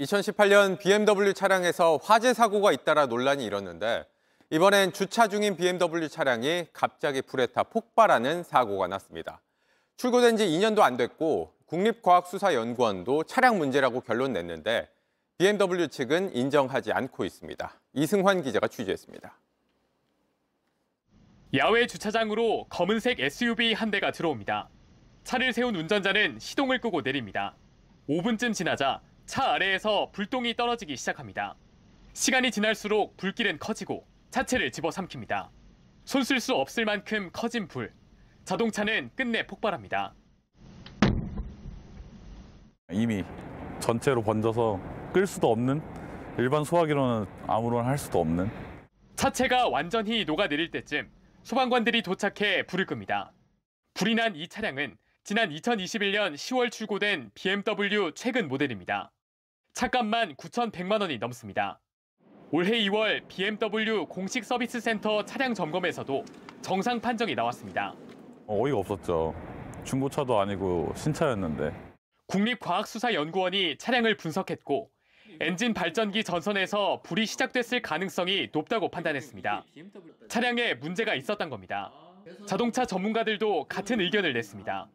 2018년 BMW 차량에서 화재 사고가 잇따라 논란이 일었는데 이번엔 주차 중인 BMW 차량이 갑자기 불에 타 폭발하는 사고가 났습니다. 출고된 지 2년도 안 됐고 국립과학수사연구원도 차량 문제라고 결론 냈는데 BMW 측은 인정하지 않고 있습니다. 이승환 기자가 취재했습니다. 야외 주차장으로 검은색 SUV 한 대가 들어옵니다. 차를 세운 운전자는 시동을 끄고 내립니다. 5분쯤 지나자 차 아래에서 불똥이 떨어지기 시작합니다. 시간이 지날수록 불길은 커지고 차체를 집어삼킵니다. 손쓸수 없을 만큼 커진 불. 자동차는 끝내 폭발합니다. 이미 전체로 번져서 끌 수도 없는 일반 소화기로는 아무런 할 수도 없는 차체가 완전히 녹아내릴 때쯤 소방관들이 도착해 불을 끕니다. 불이 난 이 차량은 지난 2021년 10월 출고된 BMW 최근 모델입니다. 차값만 9,100만 원이 넘습니다. 올해 2월 BMW 공식 서비스 센터 차량 점검에서도 정상 판정이 나왔습니다. 어, 어이가 없었죠. 중고차도 아니고 신차였는데. 국립과학수사연구원이 차량을 분석했고 엔진 발전기 전선에서 불이 시작됐을 가능성이 높다고 판단했습니다. 차량에 문제가 있었던 겁니다. 자동차 전문가들도 같은 의견을 냈습니다.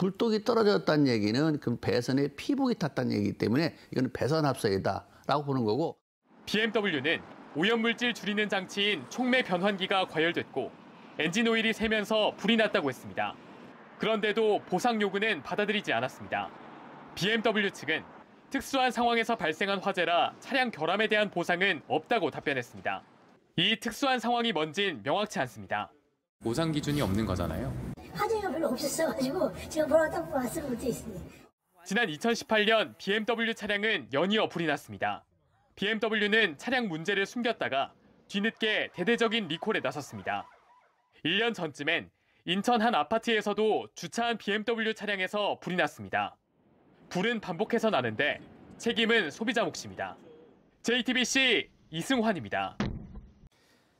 굴뚝이 떨어졌다는 얘기는 그 배선에 피복이 탔다는 얘기기 때문에 이건 배선 합성이다라고 보는 거고. BMW는 오염물질 줄이는 장치인 촉매 변환기가 과열됐고 엔진 오일이 새면서 불이 났다고 했습니다. 그런데도 보상 요구는 받아들이지 않았습니다. BMW 측은 특수한 상황에서 발생한 화재라 차량 결함에 대한 보상은 없다고 답변했습니다. 이 특수한 상황이 뭔진 명확치 않습니다. 보상 기준이 없는 거잖아요. 별로 없었어가지고 제가 보라고 뭐 말씀 못드습니다 지난 2018년 BMW 차량은 연이어 불이 났습니다. BMW는 차량 문제를 숨겼다가 뒤늦게 대대적인 리콜에 나섰습니다. 1년 전쯤엔 인천 한 아파트에서도 주차한 BMW 차량에서 불이 났습니다. 불은 반복해서 나는데 책임은 소비자 몫입니다. JTBC 이승환입니다.